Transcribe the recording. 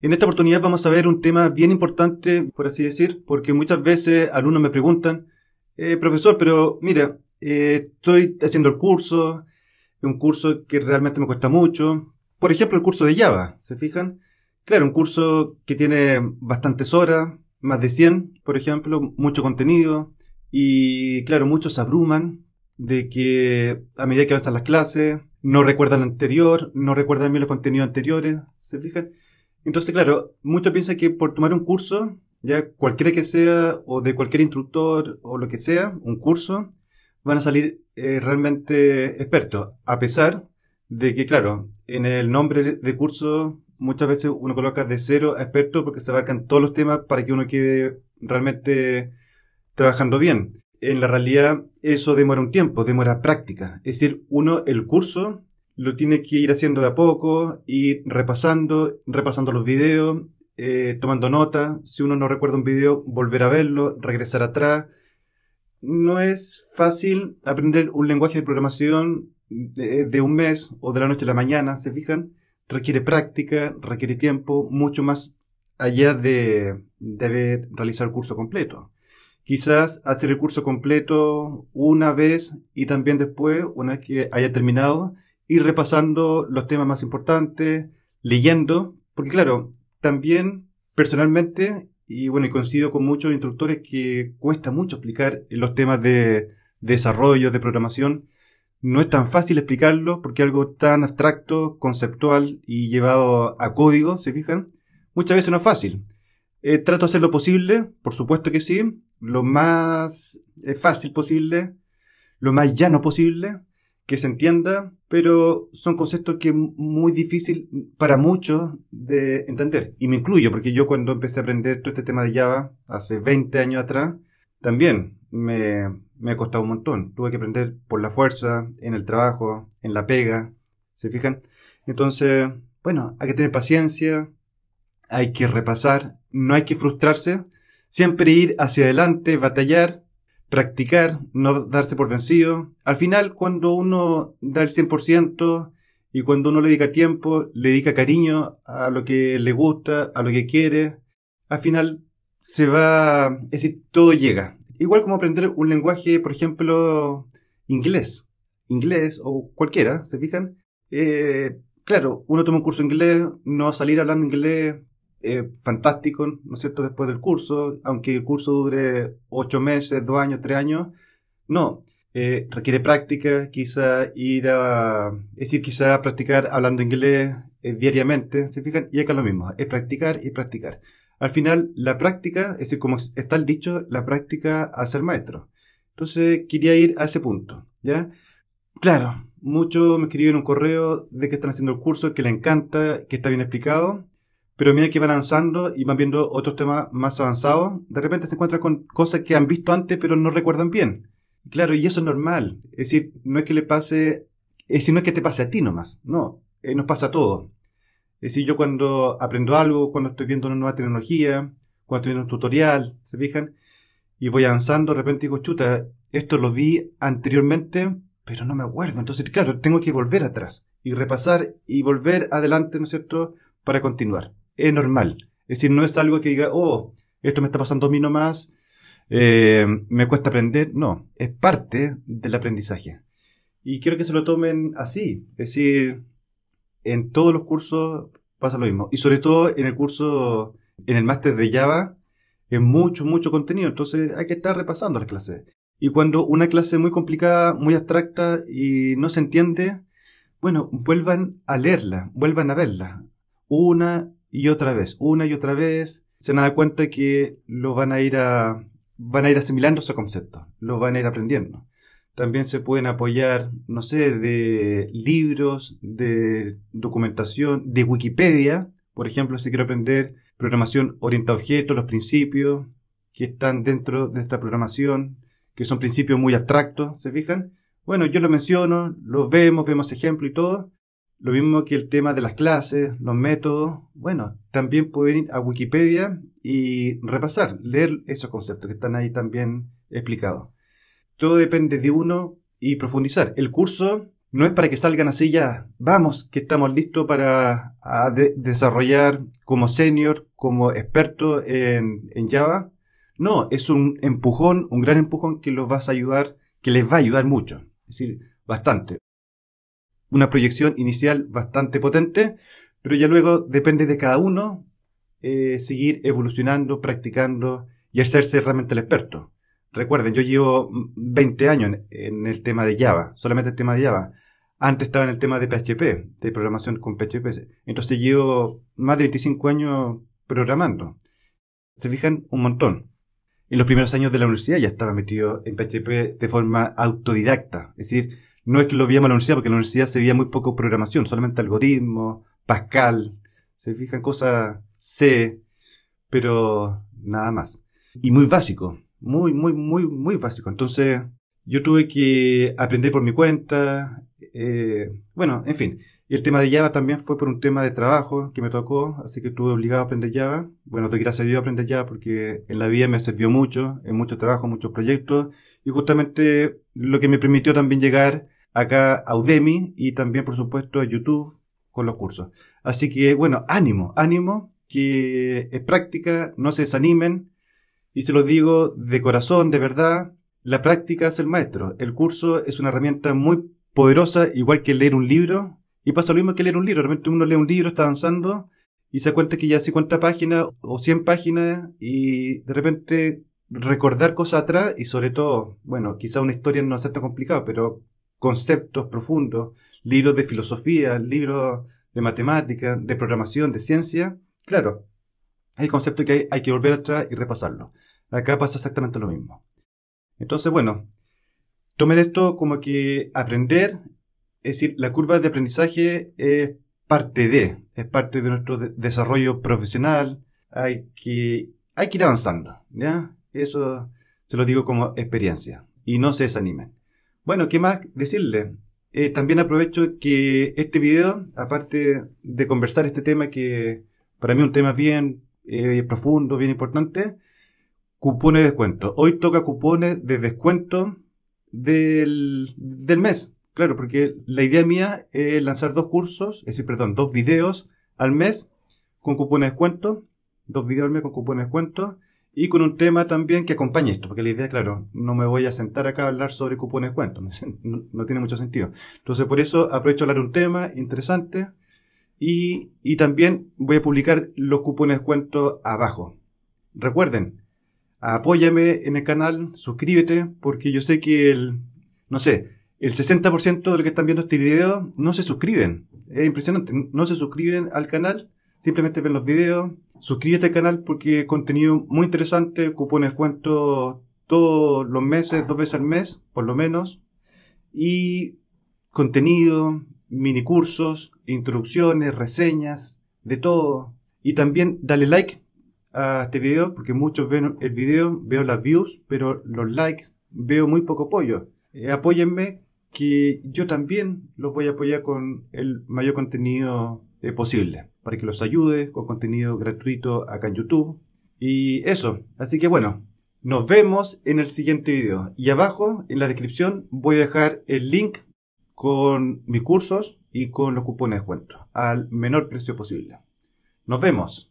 En esta oportunidad vamos a ver un tema bien importante, por así decir, porque muchas veces alumnos me preguntan, eh, profesor, pero mira, eh, estoy haciendo el curso, un curso que realmente me cuesta mucho. Por ejemplo, el curso de Java, ¿se fijan? Claro, un curso que tiene bastantes horas, más de 100, por ejemplo, mucho contenido, y claro, muchos se abruman de que a medida que avanzan las clases, no recuerdan lo anterior, no recuerdan bien los contenidos anteriores, ¿se fijan? Entonces, claro, muchos piensan que por tomar un curso, ya cualquiera que sea, o de cualquier instructor, o lo que sea, un curso, van a salir eh, realmente expertos. A pesar de que, claro, en el nombre de curso muchas veces uno coloca de cero a experto porque se abarcan todos los temas para que uno quede realmente trabajando bien. En la realidad eso demora un tiempo, demora práctica. Es decir, uno el curso lo tiene que ir haciendo de a poco, ir repasando, repasando los videos, eh, tomando nota. Si uno no recuerda un video, volver a verlo, regresar atrás. No es fácil aprender un lenguaje de programación de, un mes o de la noche a la mañana, ¿se fijan? Requiere práctica, requiere tiempo, mucho más allá de, de haber el curso completo quizás hacer el curso completo una vez y también después, una vez que haya terminado, ir repasando los temas más importantes, leyendo, porque claro, también personalmente, y bueno, coincido con muchos instructores que cuesta mucho explicar los temas de desarrollo, de programación, no es tan fácil explicarlo porque algo tan abstracto, conceptual y llevado a código, ¿se fijan? Muchas veces no es fácil. Eh, trato de hacer lo posible, por supuesto que sí, lo más eh, fácil posible, lo más llano posible, que se entienda, pero son conceptos que es muy difícil para muchos de entender. Y me incluyo, porque yo cuando empecé a aprender todo este tema de Java, hace 20 años atrás, también me, me ha costado un montón. Tuve que aprender por la fuerza, en el trabajo, en la pega, ¿se fijan? Entonces, bueno, hay que tener paciencia, hay que repasar, no hay que frustrarse, siempre ir hacia adelante, batallar, practicar, no darse por vencido. Al final, cuando uno da el 100% y cuando uno le dedica tiempo, le dedica cariño a lo que le gusta, a lo que quiere, al final se va, es decir, todo llega. Igual como aprender un lenguaje, por ejemplo, inglés, inglés o cualquiera, ¿se fijan? Eh, claro, uno toma un curso de inglés, no va a salir hablando inglés fantástico, ¿no es cierto?, después del curso, aunque el curso dure ocho meses, dos años, tres años, no. Eh, requiere práctica, quizá ir a, es decir, quizá practicar hablando inglés eh, diariamente, ¿se fijan? Y acá lo mismo, es practicar y practicar. Al final, la práctica, es decir, como está el dicho, la práctica hace el maestro. Entonces, quería ir a ese punto, ¿ya? Claro, muchos me escribieron un correo de que están haciendo el curso, que le encanta, que está bien explicado, pero a medida que van avanzando y van viendo otros temas más avanzados, de repente se encuentran con cosas que han visto antes pero no recuerdan bien. Claro, y eso es normal. Es decir, no es que le pase, es no es que te pase a ti nomás, no, eh, nos pasa a todos. Es decir, yo cuando aprendo algo, cuando estoy viendo una nueva tecnología, cuando estoy viendo un tutorial, ¿se fijan? Y voy avanzando, de repente digo, chuta, esto lo vi anteriormente, pero no me acuerdo. Entonces, claro, tengo que volver atrás y repasar y volver adelante, ¿no es cierto?, para continuar es normal. Es decir, no es algo que diga, oh, esto me está pasando a mí nomás, eh, me cuesta aprender. No, es parte del aprendizaje. Y quiero que se lo tomen así. Es decir, en todos los cursos pasa lo mismo. Y sobre todo en el curso, en el máster de Java, es mucho, mucho contenido. Entonces hay que estar repasando las clases. Y cuando una clase es muy complicada, muy abstracta y no se entiende, bueno, vuelvan a leerla, vuelvan a verla. Una y otra vez, una y otra vez, se nos cuenta que los van a ir a, van a ir asimilando esos conceptos, los van a ir aprendiendo. También se pueden apoyar, no sé, de libros, de documentación, de Wikipedia, por ejemplo, si quiero aprender programación orientada a objetos, los principios que están dentro de esta programación, que son principios muy abstractos, ¿se fijan? Bueno, yo lo menciono, los vemos, vemos ejemplos y todo, lo mismo que el tema de las clases, los métodos. Bueno, también pueden ir a Wikipedia y repasar, leer esos conceptos que están ahí también explicados. Todo depende de uno y profundizar. El curso no es para que salgan así ya, vamos, que estamos listos para desarrollar como senior, como experto en, en Java. No, es un empujón, un gran empujón que los vas a ayudar, que les va a ayudar mucho. Es decir, bastante una proyección inicial bastante potente, pero ya luego depende de cada uno eh, seguir evolucionando, practicando y hacerse realmente el experto. Recuerden, yo llevo 20 años en, el tema de Java, solamente el tema de Java. Antes estaba en el tema de PHP, de programación con PHP. Entonces llevo más de 25 años programando. Se fijan un montón. En los primeros años de la universidad ya estaba metido en PHP de forma autodidacta. Es decir, no es que lo veíamos en la universidad, porque en la universidad se veía muy poco programación, solamente algoritmos, Pascal, se fijan cosas C, pero nada más. Y muy básico, muy, muy, muy, muy básico. Entonces, yo tuve que aprender por mi cuenta, eh, bueno, en fin. Y el tema de Java también fue por un tema de trabajo que me tocó, así que estuve obligado a aprender Java. Bueno, doy gracias a Dios aprender Java porque en la vida me sirvió mucho, en muchos trabajos, muchos proyectos, y justamente lo que me permitió también llegar acá a Udemy y también, por supuesto, a YouTube con los cursos. Así que, bueno, ánimo, ánimo, que es práctica, no se desanimen. Y se lo digo de corazón, de verdad, la práctica es el maestro. El curso es una herramienta muy poderosa, igual que leer un libro. Y pasa lo mismo que leer un libro. Realmente uno lee un libro, está avanzando y se cuenta que ya 50 páginas o 100 páginas y de repente recordar cosas atrás y sobre todo, bueno, quizá una historia no sea tan complicada, pero conceptos profundos, libros de filosofía, libros de matemática, de programación, de ciencia, claro, hay conceptos que hay, que volver atrás y repasarlo. Acá pasa exactamente lo mismo. Entonces, bueno, tomar esto como que aprender, es decir, la curva de aprendizaje es parte de, es parte de nuestro desarrollo profesional, hay que, hay que ir avanzando, ¿ya? Eso se lo digo como experiencia. Y no se desanimen. Bueno, ¿qué más decirle? Eh, también aprovecho que este video, aparte de conversar este tema que para mí es un tema bien eh, profundo, bien importante, cupones de descuento. Hoy toca cupones de descuento del, mes. Claro, porque la idea mía es lanzar dos cursos, es decir, dos videos al mes con cupones de descuento. Dos videos al mes con cupones de descuento y con un tema también que acompañe esto, porque la idea, claro, no me voy a sentar acá a hablar sobre cupones de no, tiene mucho sentido. Entonces, por eso aprovecho a hablar un tema interesante y, también voy a publicar los cupones de cuento abajo. Recuerden, apóyame en el canal, suscríbete, porque yo sé que el, no sé, el 60% de los que están viendo este video no se suscriben. Es impresionante, no se suscriben al canal, simplemente ven los videos, Suscríbete al canal porque contenido muy interesante, cupones cuentos todos los meses, dos veces al mes, por lo menos. Y contenido, mini cursos, introducciones, reseñas, de todo. Y también dale like a este video porque muchos ven el video, veo las views, pero los likes veo muy poco apoyo. Eh, apóyenme que yo también los voy a apoyar con el mayor contenido eh, posible para que los ayude con contenido gratuito acá en YouTube. Y eso, así que bueno, nos vemos en el siguiente video. Y abajo en la descripción voy a dejar el link con mis cursos y con los cupones de descuento al menor precio posible. Nos vemos.